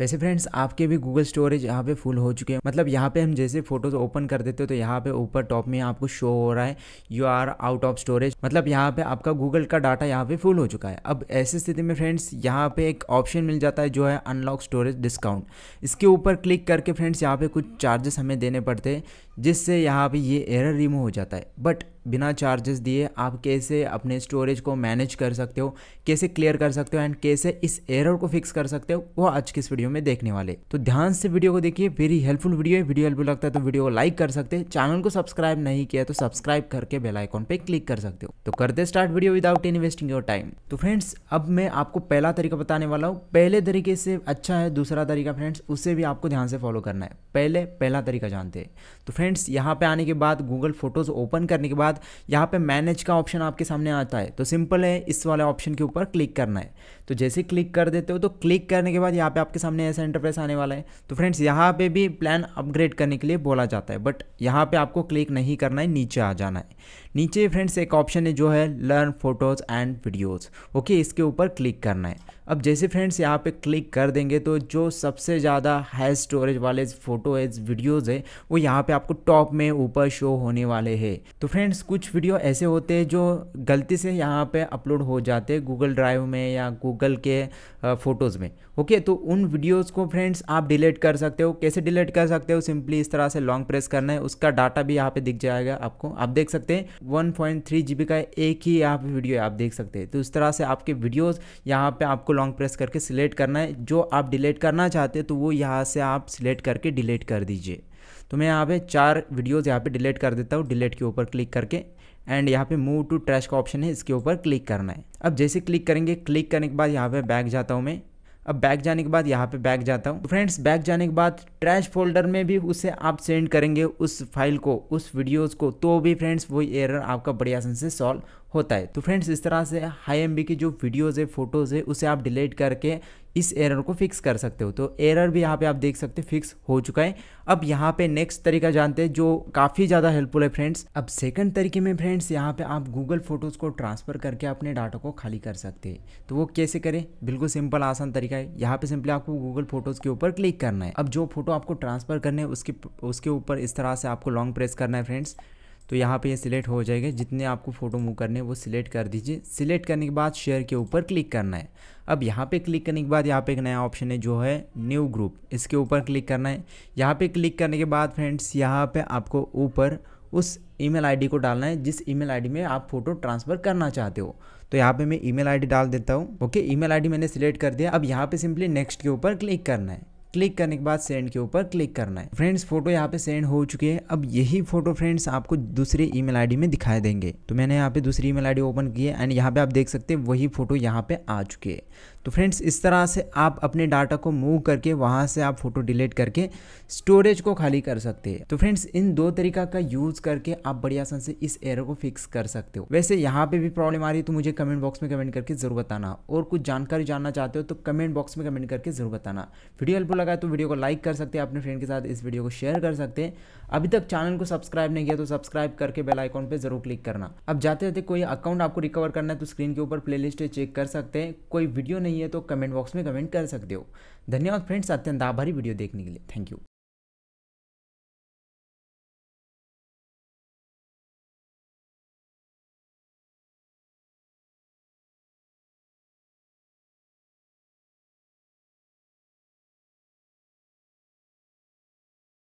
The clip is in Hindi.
वैसे फ्रेंड्स आपके भी गूगल स्टोरेज यहाँ पे फुल हो चुके हैं मतलब यहाँ पे हम जैसे फोटोज ओपन कर देते हो तो यहाँ पे ऊपर टॉप में आपको शो हो रहा है you are out of storage मतलब यहाँ पे आपका गूगल का डाटा यहाँ पे फुल हो चुका है अब ऐसी स्थिति में फ्रेंड्स यहाँ पे एक ऑप्शन मिल जाता है जो है अनलॉक स्टोरेज डिस्काउंट इसके ऊपर क्लिक करके फ्रेंड्स यहाँ पे कुछ चार्जेस हमें देने पड़ते हैं जिससे यहाँ पे ये एरर रिमूव हो जाता है बट बिना चार्जेस दिए आप कैसे अपने स्टोरेज को मैनेज कर सकते हो कैसे क्लियर कर सकते हो एंड कैसे इस एरर को फिक्स कर सकते हो वो आज की इस वीडियो में देखने वाले तो ध्यान से वीडियो को देखिए वेरी हेल्पफुल वीडियो है वीडियो हेल्पफुल लगता है तो वीडियो को लाइक कर सकते हैं चैनल को सब्सक्राइब नहीं किया तो सब्सक्राइब करके बेलाइकॉन पर क्लिक कर सकते हो तो करते start video without any wasting your time तो फ्रेंड्स अब मैं आपको पहला तरीका बताने वाला हूँ पहले तरीके से अच्छा है दूसरा तरीका फ्रेंड्स उसे भी आपको ध्यान से फॉलो करना है पहले पहला तरीका जानते हैं तो फ्रेंड्स यहाँ पे आने के बाद गूगल फोटोज ओपन करने के बाद बाद यहाँ पे मैनेज का ऑप्शन आपके सामने आता है तो सिंपल है इस वाले ऑप्शन के ऊपर क्लिक करना है तो जैसे क्लिक कर देते हो तो क्लिक करने के बाद यहाँ पे आपके सामने ऐसा इंटरफेस आने वाला है तो फ्रेंड्स यहाँ पे भी प्लान अपग्रेड करने के लिए बोला जाता है बट यहाँ पे आपको क्लिक नहीं करना है नीचे आ जाना है नीचे फ्रेंड्स एक ऑप्शन है जो है learn photos and videos okay इसके ऊपर क्लिक करना है अब जैसे फ्रेंड्स यहाँ पे क्लिक कर देंगे तो जो सबसे ज़्यादा हाई स्टोरेज वाले फ़ोटो है वीडियोज़ है वो यहाँ पे आपको टॉप में ऊपर शो होने वाले हैं तो फ्रेंड्स कुछ वीडियो ऐसे होते हैं जो गलती से यहाँ पे अपलोड हो जाते हैं गूगल ड्राइव में या गूगल के फ़ोटोज़ में ओके तो उन वीडियोज़ को फ्रेंड्स आप डिलीट कर सकते हो कैसे डिलीट कर सकते हो सिंपली इस तरह से लॉन्ग प्रेस करना है उसका डाटा भी यहाँ पर दिख जाएगा आपको आप देख सकते हैं one point three G B का एक ही यहाँ पे वीडियो आप देख सकते हैं तो इस तरह से आपके वीडियोज़ यहाँ पे आपको लॉन्ग प्रेस करके सिलेक्ट करना है जो आप डिलीट करना चाहते हैं तो वो यहाँ से आप सिलेक्ट करके डिलीट कर दीजिए तो मैं यहाँ पे चार वीडियोज़ यहाँ पे डिलीट कर देता हूँ डिलीट के ऊपर क्लिक करके एंड यहाँ पे मूव टू ट्रैश का ऑप्शन है इसके ऊपर क्लिक करना है अब जैसे क्लिक करेंगे क्लिक करने के बाद यहाँ पे बैक जाता हूँ मैं अब बैक जाने के बाद यहाँ पे बैक जाता हूँ फ्रेंड्स तो बैक जाने के बाद ट्रैश फोल्डर में भी उसे आप सेंड करेंगे उस फाइल को उस वीडियोस को तो भी फ्रेंड्स वही एरर आपका बढ़िया से सॉल्व होता है तो फ्रेंड्स इस तरह से हाई एम की जो वीडियोज़ है फोटोज़ है उसे आप डिलीट करके इस एरर को फिक्स कर सकते हो तो एरर भी यहाँ पे आप देख सकते हैं फिक्स हो चुका है अब यहाँ पे नेक्स्ट तरीका जानते हैं जो काफ़ी ज़्यादा हेल्पफुल है फ्रेंड्स अब सेकंड तरीके में फ्रेंड्स यहाँ पे आप गूगल फोटोज़ को ट्रांसफ़र करके अपने डाटा को खाली कर सकते हैं तो वो कैसे करें बिल्कुल सिंपल आसान तरीका है यहाँ पर सिंपली आपको गूगल फोटोज़ के ऊपर क्लिक करना है अब जो फोटो आपको ट्रांसफ़र करना है उसके उसके ऊपर इस तरह से आपको लॉन्ग प्रेस करना है फ्रेंड्स तो यहाँ पे ये सिलेक्ट हो जाएगा जितने आपको फ़ोटो मूव करने हैं वो सिलेक्ट कर दीजिए सिलेक्ट करने के बाद शेयर के ऊपर क्लिक करना है अब यहाँ पे क्लिक करने के बाद यहाँ पे एक नया ऑप्शन है जो है न्यू ग्रुप इसके ऊपर क्लिक करना है यहाँ पे क्लिक करने के बाद फ्रेंड्स यहाँ पर आपको ऊपर उस ई मेल को डालना है जिस ई मेल में आप फोटो ट्रांसफ़र करना चाहते हो तो यहाँ पर मैं ई मेल डाल देता हूँ ओके ई मेल मैंने सिलेक्ट कर दिया अब यहाँ पर सिंपली नेक्स्ट के ऊपर क्लिक करना है क्लिक करने के बाद सेंड के ऊपर क्लिक करना है फ्रेंड्स फोटो यहाँ पे सेंड हो चुके हैं अब यही फोटो फ्रेंड्स आपको दूसरे ईमेल आईडी में दिखाई देंगे तो मैंने यहाँ पे दूसरी ईमेल आईडी ओपन की है एंड यहाँ पे आप देख सकते हैं वही फोटो यहाँ पे आ चुके है तो फ्रेंड्स इस तरह से आप अपने डाटा को मूव करके वहाँ से आप फोटो डिलीट करके स्टोरेज को खाली कर सकते हैं तो फ्रेंड्स इन दो तरीका का यूज़ करके आप बढ़िया आसान से इस एरर को फिक्स कर सकते हो वैसे यहाँ पे भी प्रॉब्लम आ रही है तो मुझे कमेंट बॉक्स में कमेंट करके जरूर बताना और कुछ जानकारी जानना चाहते हो तो कमेंट बॉक्स में कमेंट करके जरूर बताना वीडियो हेल्पफुल लगा तो वीडियो को लाइक कर सकते हैं अपने फ्रेंड के साथ इस वीडियो को शेयर कर सकते हैं अभी तक चैनल को सब्सक्राइब नहीं किया तो सब्सक्राइब करके बेल आइकॉन पर जरूर क्लिक करना अब जाते जाते कोई अकाउंट आपको रिकवर करना है तो स्क्रीन के ऊपर प्लेलिस्ट चेक कर सकते हैं कोई वीडियो नहीं नहीं है तो कमेंट बॉक्स में कमेंट कर सकते हो धन्यवाद फ्रेंड्स अत्यंत आभारी वीडियो देखने के लिए थैंक यू